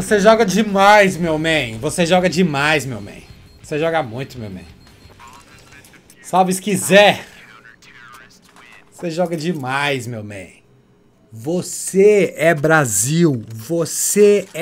Você joga demais, meu man. Você joga demais, meu man. Você joga muito, meu man. Salve se quiser. Você joga demais, meu man. Você é Brasil. Você é